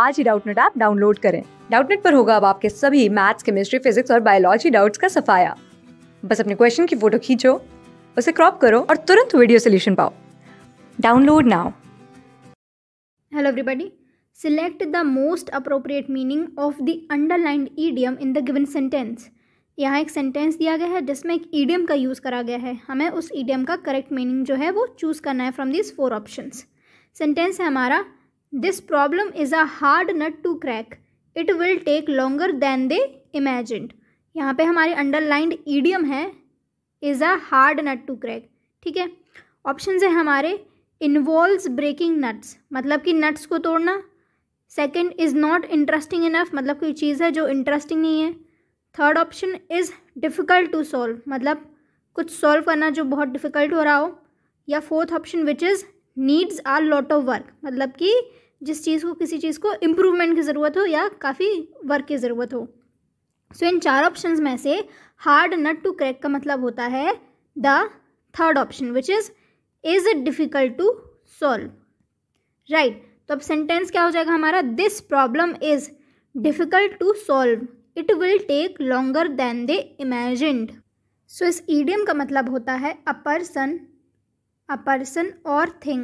आज ही Doubtnut app download करें डाउटनेट पर होगा अब आपके सभी मैथ्स केमिस्ट्री फिजिक्स और बायोलॉजी डाउट्स का सफाया बस अपने क्वेश्चन की फोटो खींचो उसे क्रॉप करो और तुरंत वीडियो सोल्यूशन पाओ download now hello everybody select the most appropriate meaning of the underlined idiom in the given sentence यहाँ एक सेंटेंस दिया गया है जिसमें एक ईडियम का यूज़ करा गया है हमें उस ईडियम का करेक्ट मीनिंग जो है वो चूज़ करना है from this four options sentence है हमारा this problem is a hard nut to crack it will take longer than they imagined. यहाँ पे हमारे अंडरलाइंड ईडियम है is a hard nut to crack ठीक है ऑप्शन है हमारे इन्वॉल्व ब्रेकिंग नट्स मतलब कि नट्स को तोड़ना second is not interesting enough मतलब कोई चीज़ है जो इंटरेस्टिंग नहीं है third option is difficult to solve मतलब कुछ सॉल्व करना जो बहुत डिफ़िकल्ट हो रहा हो या fourth option which is needs are lot of work मतलब कि जिस चीज़ को किसी चीज़ को इम्प्रूवमेंट की ज़रूरत हो या काफ़ी वर्क की ज़रूरत हो सो so, इन चार ऑप्शन में से हार्ड नट टू क्रैक का मतलब होता है the third option which is is it difficult to solve right तो अब सेंटेंस क्या हो जाएगा हमारा this problem is difficult to solve it will take longer than they imagined so इस ईडियम का मतलब होता है a person a person or thing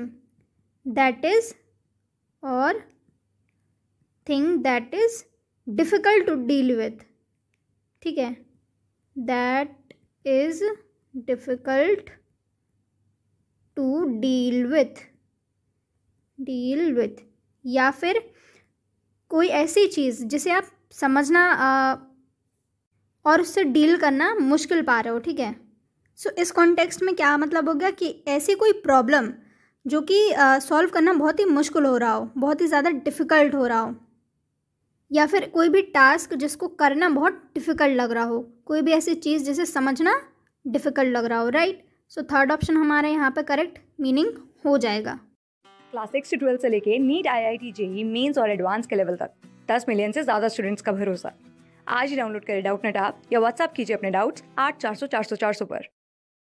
that is or thing that is difficult to deal with ठीक है that is difficult to deal with deal with या फिर कोई ऐसी चीज़ जिसे आप समझना आ, और उससे डील करना मुश्किल पा रहे हो ठीक है सो so, इस कॉन्टेक्स्ट में क्या मतलब हो गया कि ऐसी कोई प्रॉब्लम जो कि सॉल्व करना बहुत ही मुश्किल हो रहा हो बहुत ही ज़्यादा डिफ़िकल्ट हो रहा हो या फिर कोई भी टास्क जिसको करना बहुत डिफ़िकल्ट लग रहा हो कोई भी ऐसी चीज़ जिसे समझना डिफ़िकल्ट लग रहा हो राइट सो थर्ड ऑप्शन हमारे यहाँ पर करेक्ट मीनिंग हो जाएगा क्लास सिक्स से ट्वेल्थ से लेके NEET I I T JEE mains और एडवांस के लेवल तक दस मिलियन से ज़्यादा स्टूडेंट्स का भरोसा आज ही डाउनलोड करें डाउट नेट आप या व्हाट्सअप कीजिए अपने डाउट्स आठ चार सौ चार सौ चार सौ पर